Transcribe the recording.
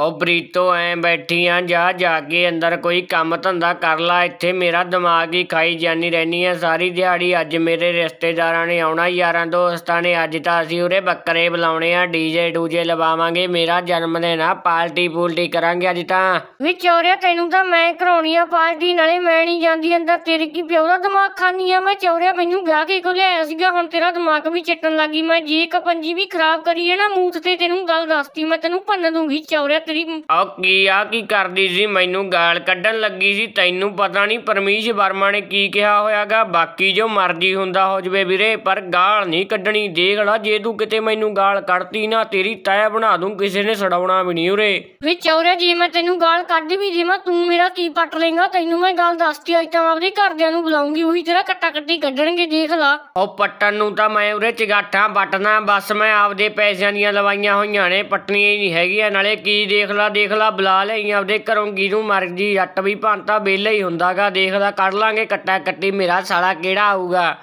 ਉਹ ਪ੍ਰੀਤੋ ਐ ਬੈਠੀ ਆ ਜਾ ਜਾ ਕੇ ਅੰਦਰ ਕੋਈ ਕੰਮ ਧੰਦਾ ਕਰ ਲੈ ਇੱਥੇ ਮੇਰਾ ਦਿਮਾਗ ਹੀ ਖਾਈ ਜਾਨੀ ਰਹਿਣੀ ਆ ਸਾਰੀ ਦਿਹਾੜੀ ਅੱਜ ਮੇਰੇ ਰਿਸ਼ਤੇਦਾਰਾਂ ਨੇ ਆਉਣਾ ਯਾਰਾਂ ਦੋਸਤਾਂ ਨੇ ਅੱਜ ਤਾਂ ਅਸੀਂ ਉਰੇ ਬੱਕਰੇ ਬੁਲਾਉਣੇ ਆ ਡੀਜੇ ਡੂਜੇ ਲਵਾਵਾਂਗੇ ਮੇਰਾ ਜਨਮ ਦਿਨ ਆ ਪਾਰਟੀ ਪੂਲਟੀ ਕਰਾਂਗੇ ਅੱਜ ਤਾਂ ਵੀ ਚੋਰਿਆ ਤੈਨੂੰ ਤਾਂ ਮੈਂ ਕਰਾਉਣੀ ਆ ਪਾਰਟੀ ਨਾਲੇ ਮੈਂ ਨਹੀਂ ਜਾਂਦੀ ਅੰਦਰ ਤੇਰੇ ਕੀ ਪਿਓ ਦਾ ਦਿਮਾਗ ਖਾਨੀ ਆ ਮੈਂ ਚੋਰਿਆ ਮੈਨੂੰ ਵਿਆਹ ਕੇ ਕੋ ਲਿਆਇਆ ਸੀਗਾ ਹੁਣ ਤੇਰਾ ਦਿਮਾਗ ਵੀ ਚਿੱਟਣ ਲੱਗੀ ਮੈਂ ਜੇ ਕਪੰਜੀ ਵੀ ਖਰਾਬ ਕਰੀ ਹੈ ਨਾ ਮੂੰਹ ਤੇ ਤੈਨੂੰ ਗੱਲ ਦੱਸਤੀ ਮੈਂ ਤੈਨੂੰ ਭੰਨ ਦੂੰਗੀ ਚੋਰਿਆ ਤੇਰੀ ਆ ਕੀ ਆ ਕੀ ਕਰਦੀ ਸੀ ਮੈਨੂੰ ਗਾਲ ਕੱਢਣ ਲੱਗੀ ਸੀ ਤੈਨੂੰ ਪਤਾ ਨਹੀਂ ਪਰਮੀਸ਼ ਵਰਮਾ ਨੇ ਕੀ ਕਿਹਾ ਹੋਇਆਗਾ ਬਾਕੀ ਜੋ ਮਰਜ਼ੀ ਹੁੰਦਾ ਹੋ ਜਵੇ ਵੀਰੇ ਪਰ ਗਾਲ ਨਹੀਂ ਕੱਢਣੀ ਦੇਖ ਲਾ ਜੇ ਤੂੰ ਕਿਤੇ ਮੈਨੂੰ ਗਾਲ ਕੱਢਤੀ ਨਾ ਤੇਰੀ ਤੈ ਬਣਾ ਦੂੰ ਕਿਸੇ ਨੇ ਸੜਾਉਣਾ ਵੀ ਨਹੀਂ ਉਰੇ ਵੀ ਚੌਰੇ ਜੀ ਮੈਂ ਤੈਨੂੰ ਗਾਲ ਕੱਢ ਵੀ ਮੈਂ ਤੂੰ ਮੇਰਾ ਕੀ ਪੱਟ ਲੇਗਾ ਤੈਨੂੰ ਮੈਂ ਗਾਲ ਦੱਸਤੀ ਅੱਜ ਤਾਂ ਆਪਣੇ ਘਰਦਿਆਂ ਨੂੰ ਬੁਲਾਉਂਗੀ ਉਹੀ ਤੇਰਾ ਕੱਟਾ ਕੱਟੀ ਕੱਢਣਗੇ ਦੇਖ ਲਾ ਉਹ ਪੱਟਣ ਨੂੰ ਤਾਂ ਮੈਂ ਉਰੇ ਚਗਾਠਾਂ ਵਟਣਾ ਬਸ ਮੈਂ ਆਪਦੇ ਪੈਸਿਆਂ ਦੀਆਂ ਲਵਾਈਆਂ ਹੋਈਆਂ ਨੇ ਪੱਟਣੀਆਂ ਹੀ ਨਹੀਂ ਹੈਗੀਆਂ ਨਾਲੇ ਕੀ ਦੇ ਦੇਖ ਲਾ ਦੇਖ ਲਾ ਬੁਲਾ ਲਈ ਆਪਦੇ ਘਰੋਂ ਮਰ ਗਈ ਜੱਟ ਵੀ ਭੰਤਾ ਵਿਹਲਾ ਹੀ ਹੁੰਦਾਗਾ ਦੇਖਦਾ ਕੱਢ ਲਾਂਗੇ ਕੱਟਾ ਕੱਟੀ ਮੇਰਾ ਸਾਲਾ ਕਿਹੜਾ ਆਊਗਾ